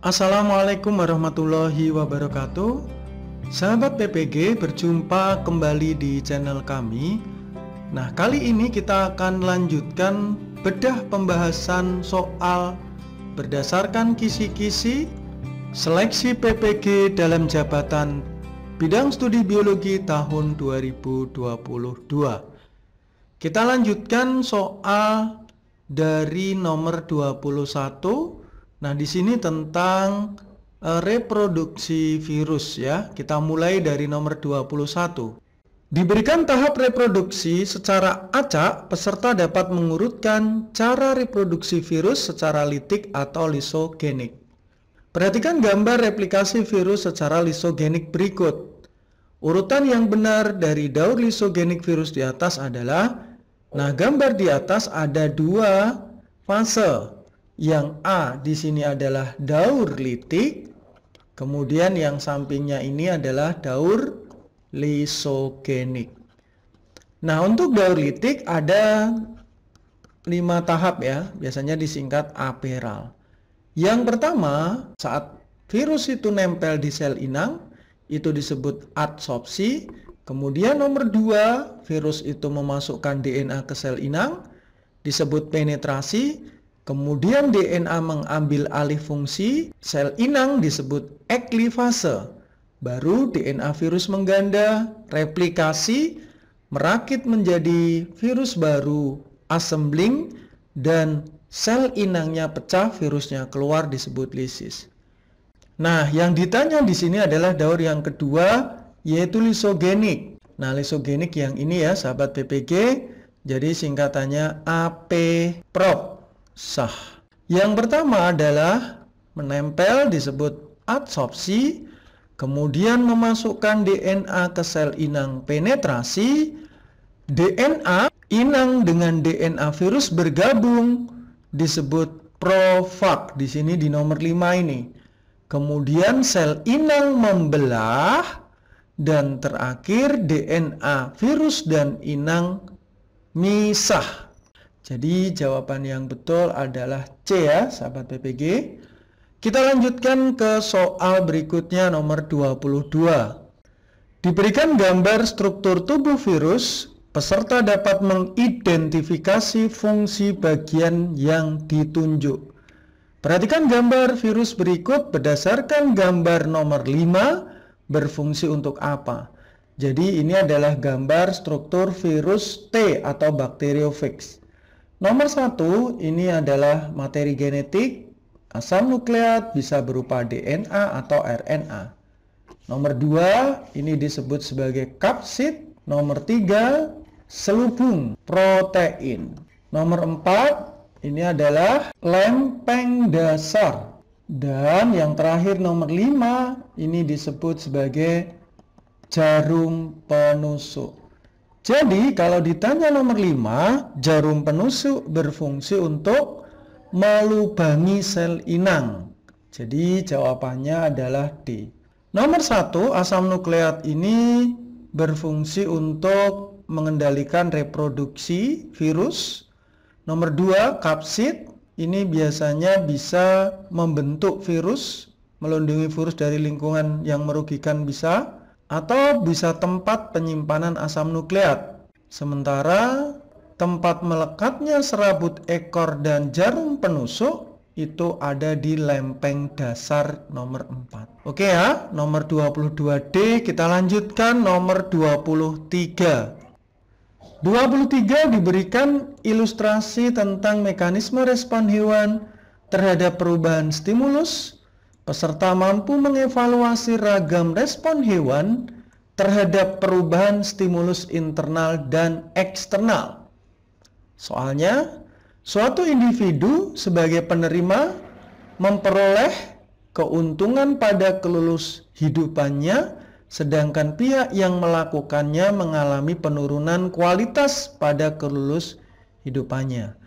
Assalamualaikum warahmatullahi wabarakatuh Sahabat PPG berjumpa kembali di channel kami Nah kali ini kita akan lanjutkan bedah pembahasan soal Berdasarkan kisi-kisi Seleksi PPG dalam jabatan Bidang Studi Biologi tahun 2022 Kita lanjutkan soal dari nomor 21 Nah, di sini tentang e, reproduksi virus ya. Kita mulai dari nomor 21. Diberikan tahap reproduksi secara acak, peserta dapat mengurutkan cara reproduksi virus secara litik atau lisogenik. Perhatikan gambar replikasi virus secara lisogenik berikut. Urutan yang benar dari daur lisogenik virus di atas adalah Nah, gambar di atas ada dua fase yang A di sini adalah daur litik, kemudian yang sampingnya ini adalah daur lisogenik. Nah, untuk daur litik ada lima tahap ya, biasanya disingkat aperal. Yang pertama, saat virus itu nempel di sel inang, itu disebut adsorpsi. Kemudian nomor dua, virus itu memasukkan DNA ke sel inang, disebut penetrasi. Kemudian DNA mengambil alih fungsi, sel inang disebut eklifase. Baru DNA virus mengganda, replikasi, merakit menjadi virus baru, assembling, dan sel inangnya pecah, virusnya keluar disebut lisis. Nah, yang ditanya di sini adalah daur yang kedua, yaitu lisogenik. Nah, lisogenik yang ini ya, sahabat PPG, jadi singkatannya AP-PROP sah. Yang pertama adalah menempel disebut adsorpsi, kemudian memasukkan DNA ke sel inang penetrasi, DNA inang dengan DNA virus bergabung disebut profag. Di sini di nomor 5 ini. Kemudian sel inang membelah dan terakhir DNA virus dan inang misah. Jadi jawaban yang betul adalah C ya, sahabat PPG. Kita lanjutkan ke soal berikutnya nomor 22. Diberikan gambar struktur tubuh virus, peserta dapat mengidentifikasi fungsi bagian yang ditunjuk. Perhatikan gambar virus berikut berdasarkan gambar nomor 5 berfungsi untuk apa. Jadi ini adalah gambar struktur virus T atau bakteriofag. Nomor satu ini adalah materi genetik. Asam nukleat bisa berupa DNA atau RNA. Nomor dua ini disebut sebagai kapsid. Nomor tiga selubung protein. Nomor empat ini adalah lempeng dasar. Dan yang terakhir nomor lima ini disebut sebagai jarum penusuk. Jadi kalau ditanya nomor 5, jarum penusuk berfungsi untuk melubangi sel inang. Jadi jawabannya adalah D. Nomor 1, asam nukleat ini berfungsi untuk mengendalikan reproduksi virus. Nomor 2, kapsid ini biasanya bisa membentuk virus, melindungi virus dari lingkungan yang merugikan bisa atau bisa tempat penyimpanan asam nukleat. Sementara tempat melekatnya serabut ekor dan jarum penusuk itu ada di lempeng dasar nomor 4. Oke ya, nomor 22D kita lanjutkan nomor 23. 23 diberikan ilustrasi tentang mekanisme respon hewan terhadap perubahan stimulus Peserta mampu mengevaluasi ragam respon hewan terhadap perubahan stimulus internal dan eksternal. Soalnya, suatu individu sebagai penerima memperoleh keuntungan pada kelulus hidupannya, sedangkan pihak yang melakukannya mengalami penurunan kualitas pada kelulus hidupannya.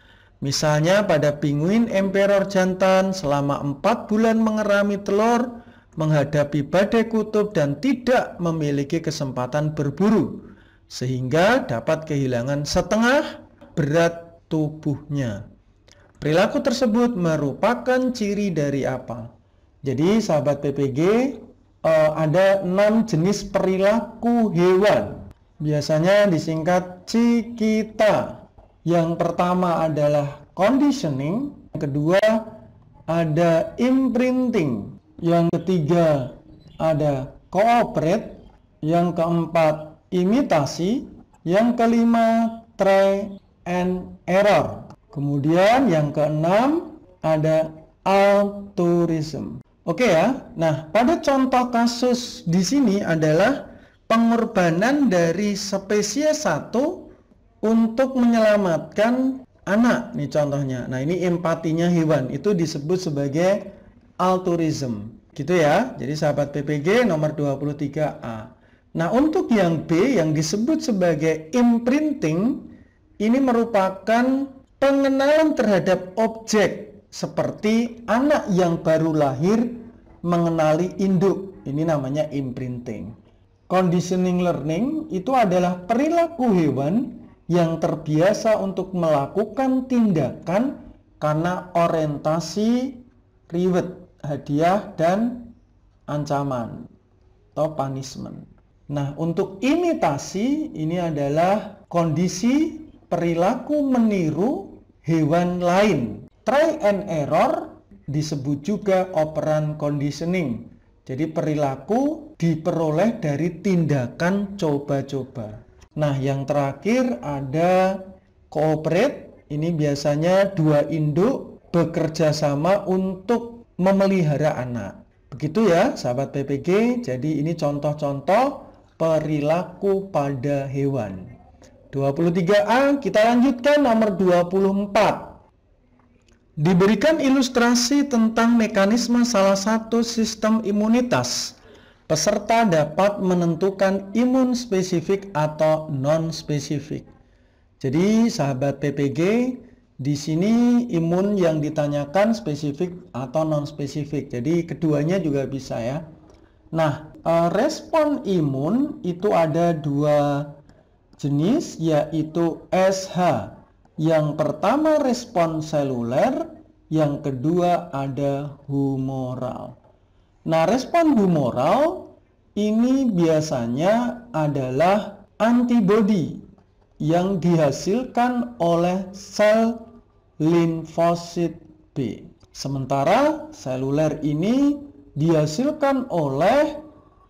Misalnya pada pinguin emperor jantan selama 4 bulan mengerami telur, menghadapi badai kutub dan tidak memiliki kesempatan berburu, sehingga dapat kehilangan setengah berat tubuhnya. Perilaku tersebut merupakan ciri dari apa? Jadi sahabat PPG, eh, ada enam jenis perilaku hewan. Biasanya disingkat cikita yang pertama adalah conditioning, yang kedua ada imprinting, yang ketiga ada cooperate, yang keempat imitasi, yang kelima try and error. Kemudian yang keenam ada altruism. Oke ya. Nah, pada contoh kasus di sini adalah pengorbanan dari spesies satu untuk menyelamatkan anak nih contohnya. Nah, ini empatinya hewan itu disebut sebagai altruism. Gitu ya. Jadi sahabat PPG nomor 23A. Nah, untuk yang B yang disebut sebagai imprinting ini merupakan pengenalan terhadap objek seperti anak yang baru lahir mengenali induk. Ini namanya imprinting. Conditioning learning itu adalah perilaku hewan yang terbiasa untuk melakukan tindakan karena orientasi reward, hadiah dan ancaman atau punishment. Nah, untuk imitasi ini adalah kondisi perilaku meniru hewan lain. Try and error disebut juga operan conditioning. Jadi perilaku diperoleh dari tindakan coba-coba. Nah, yang terakhir ada cooperate. Ini biasanya dua induk bekerja sama untuk memelihara anak. Begitu ya, sahabat PPG. Jadi ini contoh-contoh perilaku pada hewan. 23A kita lanjutkan nomor 24. Diberikan ilustrasi tentang mekanisme salah satu sistem imunitas Peserta dapat menentukan imun spesifik atau non-spesifik. Jadi, sahabat PPG, di sini imun yang ditanyakan spesifik atau non-spesifik. Jadi, keduanya juga bisa ya. Nah, eh, respon imun itu ada dua jenis, yaitu SH. Yang pertama respon seluler, yang kedua ada humoral. Nah, respon humoral ini biasanya adalah antibodi yang dihasilkan oleh sel limfosit B. Sementara seluler ini dihasilkan oleh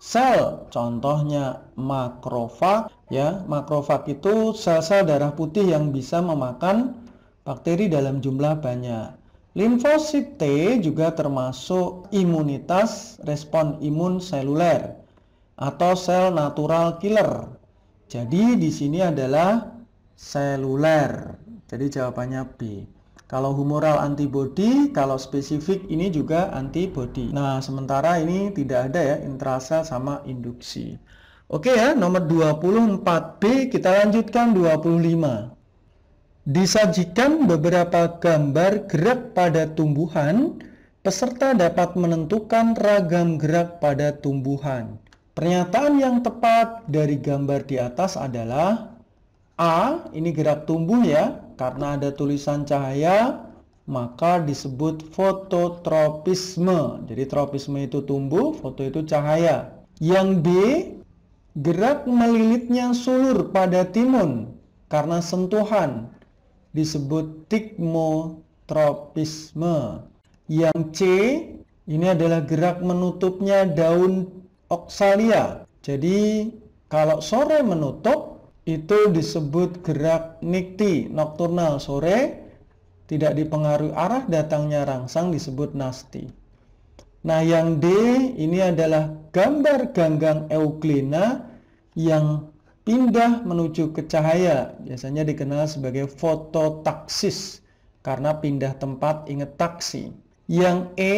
sel, contohnya makrofag ya. Makrofag itu sel-sel darah putih yang bisa memakan bakteri dalam jumlah banyak. Limfosit T juga termasuk imunitas respon imun seluler atau sel natural killer. Jadi di sini adalah seluler. Jadi jawabannya B. Kalau humoral antibody, kalau spesifik ini juga antibody. Nah, sementara ini tidak ada ya intrasel sama induksi. Oke ya, nomor 24B kita lanjutkan 25. Disajikan beberapa gambar gerak pada tumbuhan, peserta dapat menentukan ragam gerak pada tumbuhan. Pernyataan yang tepat dari gambar di atas adalah A. Ini gerak tumbuh ya, karena ada tulisan cahaya, maka disebut fototropisme. Jadi tropisme itu tumbuh, foto itu cahaya. Yang B. Gerak melilitnya sulur pada timun karena sentuhan disebut tikmotropisme. Yang C ini adalah gerak menutupnya daun oksalia. Jadi kalau sore menutup itu disebut gerak nikti nokturnal sore tidak dipengaruhi arah datangnya rangsang disebut nasti. Nah yang D ini adalah gambar ganggang euklina yang pindah menuju ke cahaya biasanya dikenal sebagai fototaksis karena pindah tempat ingat taksi. Yang E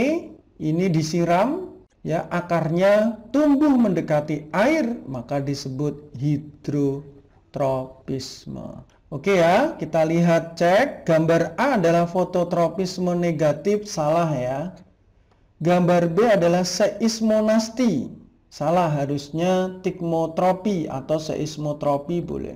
ini disiram ya akarnya tumbuh mendekati air maka disebut hidrotropisme. Oke ya, kita lihat cek gambar A adalah fototropisme negatif salah ya. Gambar B adalah seismonasti Salah harusnya tikmotropi atau seismotropi boleh.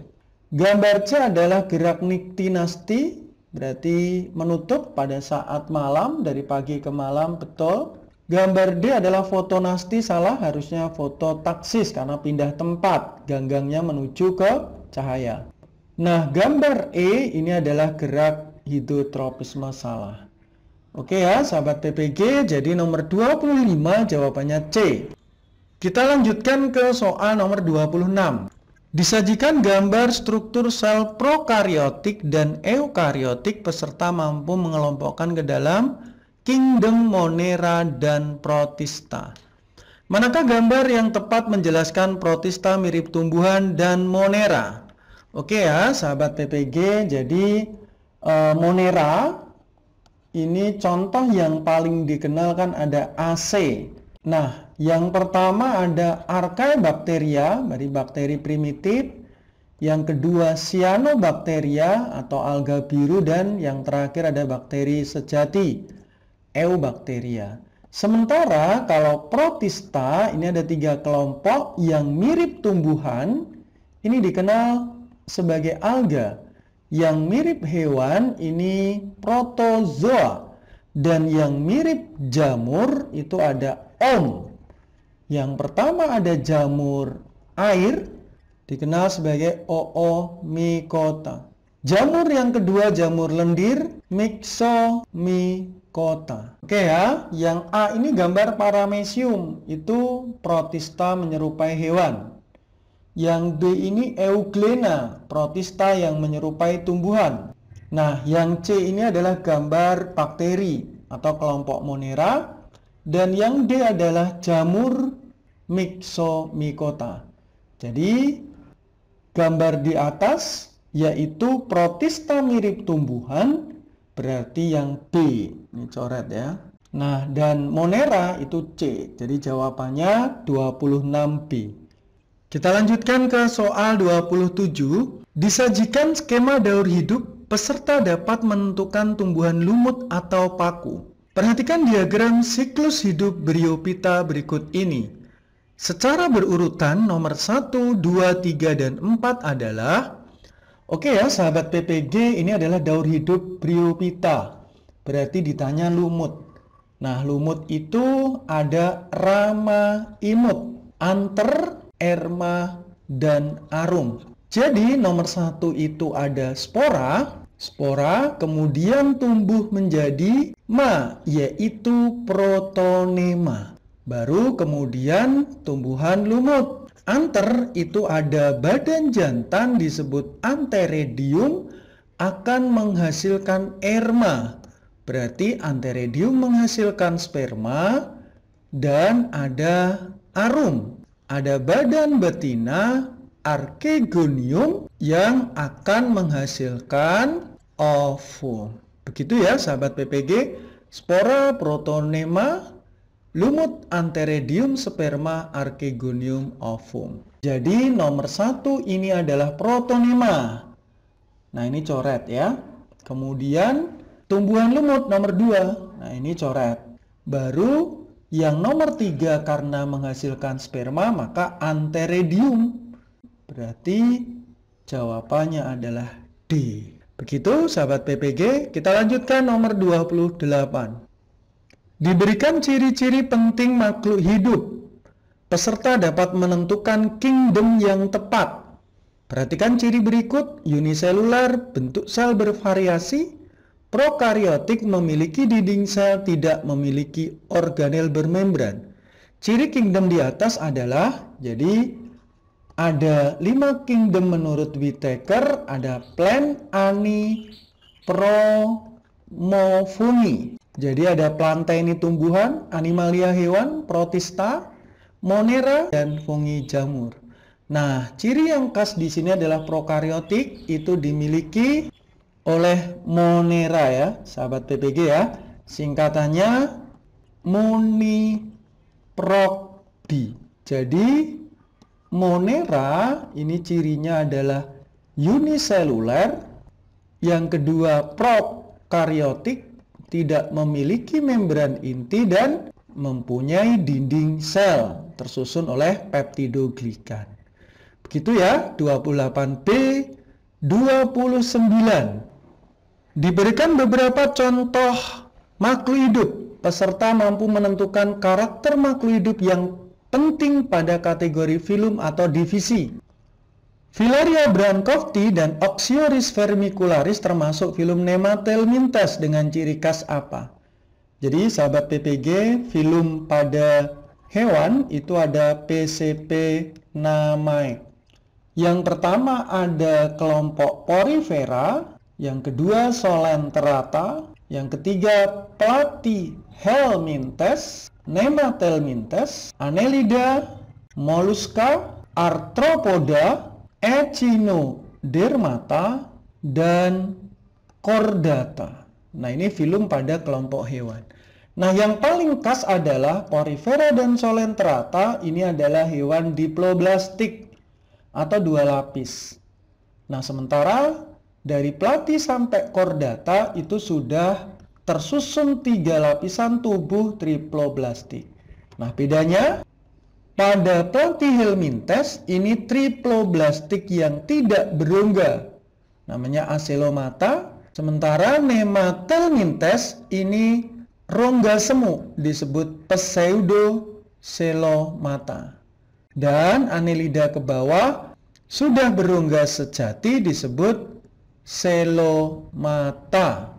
Gambar C adalah gerak niktinasti, berarti menutup pada saat malam, dari pagi ke malam, betul. Gambar D adalah fotonasti, salah harusnya fototaksis karena pindah tempat, ganggangnya menuju ke cahaya. Nah, gambar E ini adalah gerak hidrotropisme salah. Oke ya, sahabat PPG, jadi nomor 25 jawabannya C. Kita lanjutkan ke soal nomor 26. Disajikan gambar struktur sel prokariotik dan eukariotik peserta mampu mengelompokkan ke dalam kingdom monera dan protista. Manakah gambar yang tepat menjelaskan protista mirip tumbuhan dan monera? Oke ya, sahabat PPG, jadi e, monera ini contoh yang paling dikenalkan ada AC. Nah, yang pertama ada archaebacteria dari bakteri primitif, yang kedua cyanobacteria atau alga biru dan yang terakhir ada bakteri sejati, eubacteria. Sementara kalau protista ini ada tiga kelompok yang mirip tumbuhan, ini dikenal sebagai alga. Yang mirip hewan ini protozoa dan yang mirip jamur itu ada om yang pertama ada jamur air dikenal sebagai oomycota. Jamur yang kedua jamur lendir myxomycota. Oke ya, yang A ini gambar paramecium itu protista menyerupai hewan. Yang D ini euglena, protista yang menyerupai tumbuhan. Nah, yang C ini adalah gambar bakteri atau kelompok monera dan yang D adalah jamur myxomycota. Jadi gambar di atas yaitu protista mirip tumbuhan berarti yang B. Ini coret ya. Nah, dan Monera itu C. Jadi jawabannya 26B. Kita lanjutkan ke soal 27. Disajikan skema daur hidup, peserta dapat menentukan tumbuhan lumut atau paku. Perhatikan diagram siklus hidup Pita berikut ini. Secara berurutan nomor 1, 2, 3, dan 4 adalah Oke ya sahabat PPG ini adalah daur hidup Pita. Berarti ditanya lumut Nah lumut itu ada rama imut Anter, erma, dan arum Jadi nomor satu itu ada spora Spora kemudian tumbuh menjadi ma, yaitu protonema. Baru kemudian tumbuhan lumut. Anter itu ada badan jantan disebut anteridium akan menghasilkan erma. Berarti anteridium menghasilkan sperma dan ada arum. Ada badan betina arkegonium yang akan menghasilkan ovum. Begitu ya sahabat PPG, spora protonema lumut anteridium, sperma arkegonium ovum. Jadi nomor satu ini adalah protonema. Nah ini coret ya. Kemudian tumbuhan lumut nomor dua. Nah ini coret. Baru yang nomor tiga karena menghasilkan sperma maka anteridium. Berarti jawabannya adalah D. Begitu sahabat PPG, kita lanjutkan nomor 28. Diberikan ciri-ciri penting makhluk hidup. Peserta dapat menentukan kingdom yang tepat. Perhatikan ciri berikut, uniselular, bentuk sel bervariasi, prokariotik memiliki dinding sel tidak memiliki organel bermembran. Ciri kingdom di atas adalah, jadi ada lima kingdom menurut Whitaker, ada plan, ani, pro mofuni. Jadi ada planta ini tumbuhan, animalia hewan, protista, monera, dan fungi jamur. Nah, ciri yang khas di sini adalah prokariotik itu dimiliki oleh monera ya, sahabat PPG ya. Singkatannya muniprokdi. Jadi Monera ini cirinya adalah uniseluler, yang kedua prokariotik tidak memiliki membran inti dan mempunyai dinding sel tersusun oleh peptidoglikan. Begitu ya, 28B 29. Diberikan beberapa contoh makhluk hidup. Peserta mampu menentukan karakter makhluk hidup yang penting pada kategori film atau divisi. Filaria Brancofti dan Oxioris vermicularis termasuk film nematelmintas dengan ciri khas apa? Jadi sahabat PPG, film pada hewan itu ada PCP namae. Yang pertama ada kelompok porifera, yang kedua solenterata, yang ketiga platyhelminthes, nematelmintes, anelida, Moluska, arthropoda, echinodermata, dan chordata. Nah, ini filum pada kelompok hewan. Nah, yang paling khas adalah Porifera dan Solentrata ini adalah hewan diploblastik atau dua lapis. Nah, sementara dari Plati sampai Chordata itu sudah tersusun tiga lapisan tubuh triploblastik. Nah, bedanya pada platyhelminthes ini triploblastik yang tidak berongga. Namanya aselomata, Sementara nematelminthes ini rongga semu disebut selomata. Dan anelida ke bawah sudah berongga sejati disebut selomata.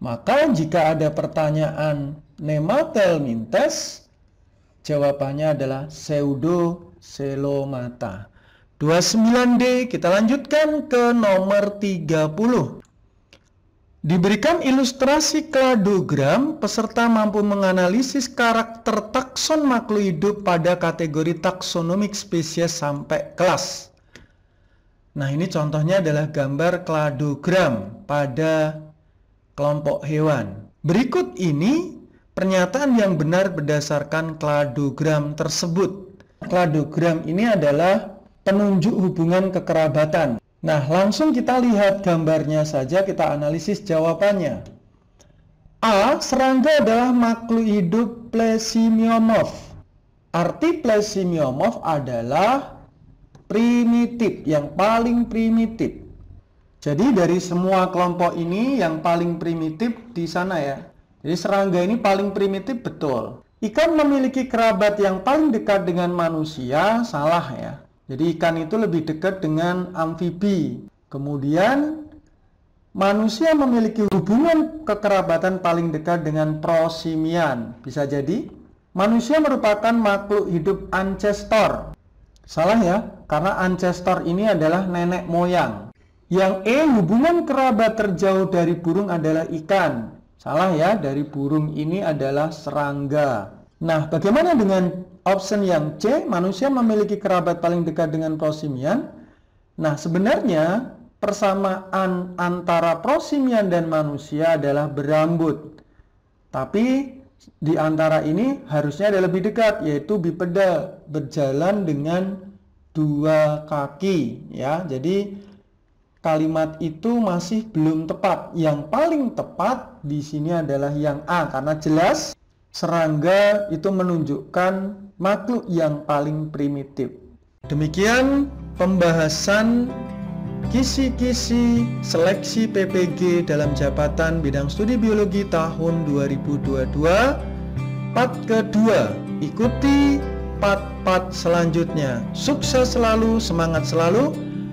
Maka jika ada pertanyaan nematel mintes, jawabannya adalah pseudocelomata. 29D kita lanjutkan ke nomor 30. Diberikan ilustrasi kladogram, peserta mampu menganalisis karakter takson makhluk hidup pada kategori taksonomik spesies sampai kelas. Nah, ini contohnya adalah gambar kladogram pada kelompok hewan. Berikut ini pernyataan yang benar berdasarkan kladogram tersebut. Kladogram ini adalah penunjuk hubungan kekerabatan. Nah, langsung kita lihat gambarnya saja, kita analisis jawabannya. A. Serangga adalah makhluk hidup plesiomorf. Arti plesiomorf adalah primitif, yang paling primitif. Jadi dari semua kelompok ini yang paling primitif di sana ya. Jadi serangga ini paling primitif betul. Ikan memiliki kerabat yang paling dekat dengan manusia, salah ya. Jadi ikan itu lebih dekat dengan amfibi. Kemudian manusia memiliki hubungan kekerabatan paling dekat dengan prosimian. Bisa jadi manusia merupakan makhluk hidup ancestor. Salah ya, karena ancestor ini adalah nenek moyang. Yang E hubungan kerabat terjauh dari burung adalah ikan. Salah ya, dari burung ini adalah serangga. Nah, bagaimana dengan option yang C, manusia memiliki kerabat paling dekat dengan prosimian? Nah, sebenarnya persamaan antara prosimian dan manusia adalah berambut. Tapi di antara ini harusnya ada lebih dekat yaitu bipedal berjalan dengan dua kaki ya. Jadi kalimat itu masih belum tepat. Yang paling tepat di sini adalah yang A karena jelas serangga itu menunjukkan makhluk yang paling primitif. Demikian pembahasan kisi-kisi seleksi PPG dalam jabatan bidang studi biologi tahun 2022 part kedua. Ikuti part-part selanjutnya. Sukses selalu, semangat selalu.